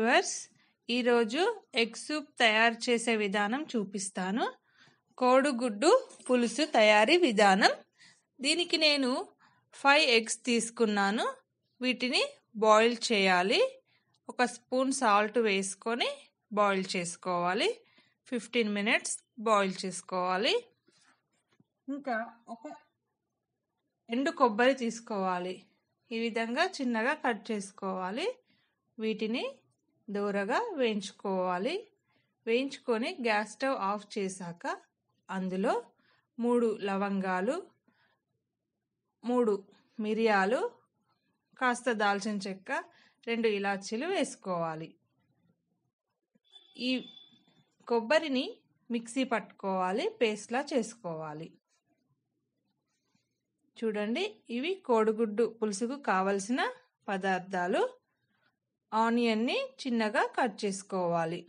viewers ఈరోజు egg soup తయారు చేసే విధానం చూపిస్తాను కోడిగుడ్డు పులుసు తయారీ విధానం దీనికి నేను ఫైవ్ ఎగ్స్ తీసుకున్నాను వీటిని బాయిల్ చేయాలి ఒక స్పూన్ సాల్ట్ వేసుకొని బాయిల్ చేసుకోవాలి ఫిఫ్టీన్ మినిట్స్ బాయిల్ చేసుకోవాలి ఇంకా ఒక ఎండు కొబ్బరి తీసుకోవాలి ఈ విధంగా చిన్నగా కట్ చేసుకోవాలి వీటిని దూరగా వేయించుకోవాలి వేయించుకొని గ్యాస్ స్టవ్ ఆఫ్ చేశాక అందులో మూడు లవంగాలు మూడు మిరియాలు కాస్త దాల్చిన చెక్క రెండు ఇలాచీలు వేసుకోవాలి ఈ కొబ్బరిని మిక్సీ పట్టుకోవాలి పేస్ట్లా చేసుకోవాలి చూడండి ఇవి కోడిగుడ్డు పులుసుకు కావలసిన పదార్థాలు ఆనియన్ని చిన్నగా కట్ చేసుకోవాలి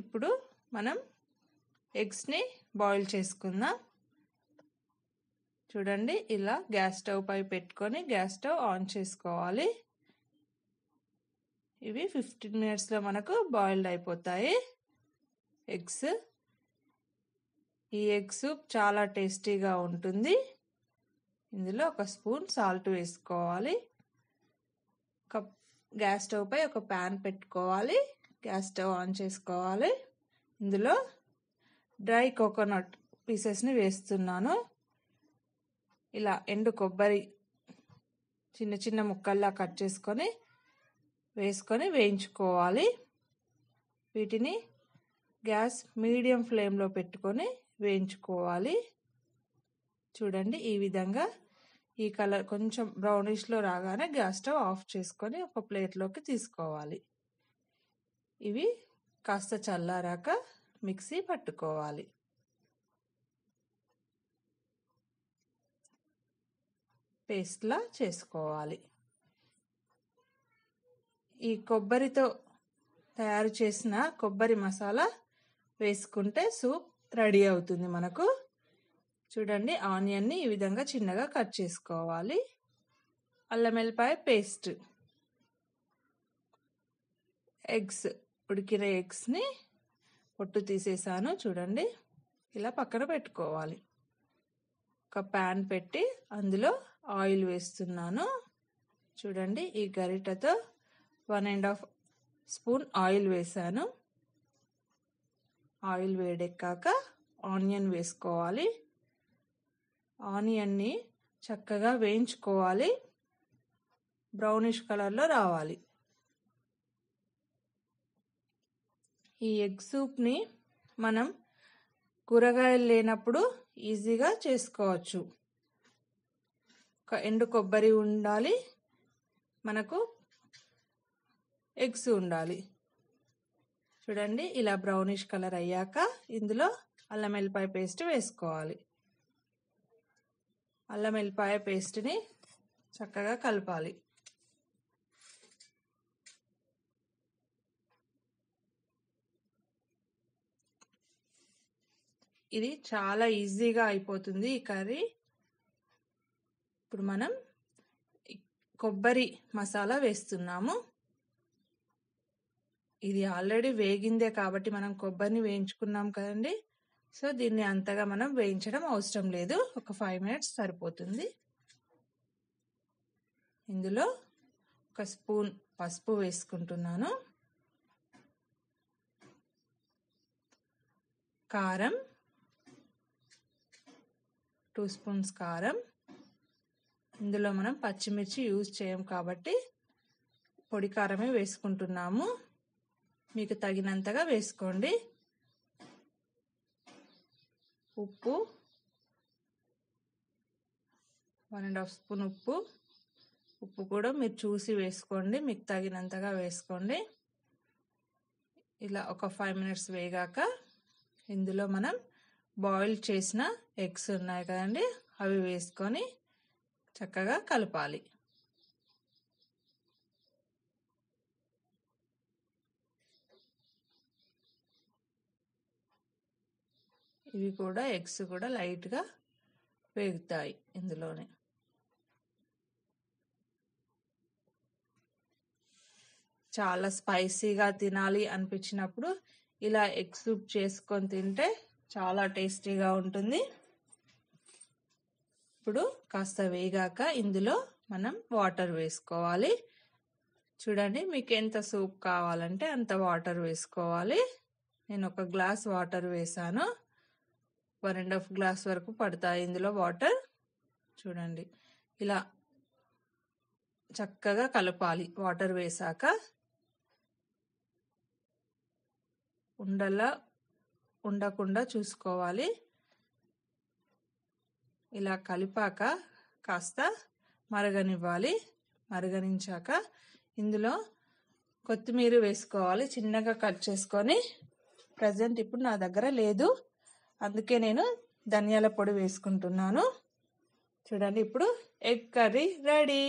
ఇప్పుడు మనం ఎగ్స్ని బాయిల్ చేసుకుందాం చూడండి ఇలా గ్యాస్ స్టవ్ పై పెట్టుకొని గ్యాస్ స్టవ్ ఆన్ చేసుకోవాలి ఇవి ఫిఫ్టీన్ మినిట్స్లో మనకు బాయిల్డ్ అయిపోతాయి ఎగ్స్ ఈ ఎగ్ సూప్ చాలా టేస్టీగా ఉంటుంది ఇందులో ఒక స్పూన్ సాల్ట్ వేసుకోవాలి ఒక గ్యాస్ స్టవ్ పై ఒక ప్యాన్ పెట్టుకోవాలి గ్యాస్ స్టవ్ ఆన్ చేసుకోవాలి ఇందులో డ్రై కోకోనట్ పీసెస్ని వేస్తున్నాను ఇలా ఎండు కొబ్బరి చిన్న చిన్న ముక్కల్లా కట్ చేసుకొని వేసుకొని వేయించుకోవాలి వీటిని గ్యాస్ మీడియం ఫ్లేమ్లో పెట్టుకొని వేయించుకోవాలి చూడండి ఈ విధంగా ఈ కలర్ కొంచెం బ్రౌనిష్లో రాగానే గ్యాస్ స్టవ్ ఆఫ్ చేసుకొని ఒక ప్లేట్లోకి తీసుకోవాలి ఇవి కాస్త చల్లారాక మిక్సీ పట్టుకోవాలి పేస్ట్లా చేసుకోవాలి ఈ కొబ్బరితో తయారు చేసిన కొబ్బరి మసాలా వేసుకుంటే సూప్ రెడీ అవుతుంది మనకు చూడండి ఆనియన్ని ఈ విధంగా చిన్నగా కట్ చేసుకోవాలి అల్లం వెల్లిపాయ పేస్ట్ ఎగ్స్ ఉడికిన ఎగ్స్ని పొట్టు తీసేసాను చూడండి ఇలా పక్కన పెట్టుకోవాలి ఒక ప్యాన్ పెట్టి అందులో ఆయిల్ వేస్తున్నాను చూడండి ఈ గరిటతో one and half spoon oil వేసాను ఆయిల్ వేడెక్కాక ఆనియన్ వేసుకోవాలి ఆనియన్ని చక్కగా వేయించుకోవాలి బ్రౌనిష్ కలర్లో రావాలి ఈ ఎగ్ సూప్ని మనం కూరగాయలు లేనప్పుడు ఈజీగా చేసుకోవచ్చు ఒక ఎండు కొబ్బరి ఉండాలి మనకు ఎగ్స్ ఉండాలి చూడండి ఇలా బ్రౌనిష్ కలర్ అయ్యాక ఇందులో అల్లం వెల్లిపాయ పేస్ట్ వేసుకోవాలి అల్లం వెల్లిపాయ పేస్ట్ని చక్కగా కలపాలి ఇది చాలా ఈజీగా అయిపోతుంది ఈ కర్రీ ఇప్పుడు మనం కొబ్బరి మసాలా వేస్తున్నాము ఇది ఆల్రెడీ వేగిందే కాబట్టి మనం కొబ్బరిని వేయించుకున్నాం కదండి సో దీన్ని అంతగా మనం వేయించడం అవసరం లేదు ఒక ఫైవ్ మినిట్స్ సరిపోతుంది ఇందులో ఒక స్పూన్ పసుపు వేసుకుంటున్నాను కారం టూ స్పూన్స్ కారం ఇందులో మనం పచ్చిమిర్చి యూజ్ చేయం కాబట్టి పొడి కారమే వేసుకుంటున్నాము మీకు తగినంతగా వేసుకోండి ఉప్పు వన్ అండ్ హాఫ్ స్పూన్ ఉప్పు ఉప్పు కూడా మీరు చూసి వేసుకోండి మీకు తగినంతగా వేసుకోండి ఇలా ఒక ఫైవ్ మినిట్స్ వేగాక ఇందులో మనం బాయిల్ చేసిన ఎగ్స్ ఉన్నాయి కదండి అవి వేసుకొని చక్కగా కలపాలి ఇవి కూడా ఎగ్స్ కూడా లైట్గా వేగుతాయి ఇందులోనే చాలా స్పైసీగా తినాలి అనిపించినప్పుడు ఇలా ఎగ్ సూప్ చేసుకొని తింటే చాలా టేస్టీగా ఉంటుంది ఇప్పుడు కాస్త వేగాక ఇందులో మనం వాటర్ వేసుకోవాలి చూడండి మీకు ఎంత సూప్ కావాలంటే అంత వాటర్ వేసుకోవాలి నేను ఒక గ్లాస్ వాటర్ వేసాను వన్ అండ్ హాఫ్ గ్లాస్ వరకు పడతాయి ఇందులో వాటర్ చూడండి ఇలా చక్కగా కలపాలి వాటర్ వేసాక ఉండలా ఉండకుండా చూసుకోవాలి ఇలా కలిపాక కాస్త మరగనివ్వాలి మరగనించాక ఇందులో కొత్తిమీర వేసుకోవాలి చిన్నగా కట్ చేసుకొని ప్రజెంట్ ఇప్పుడు నా దగ్గర లేదు అందుకే నేను ధనియాల పొడి వేసుకుంటున్నాను చూడండి ఇప్పుడు ఎగ్ కర్రీ రెడీ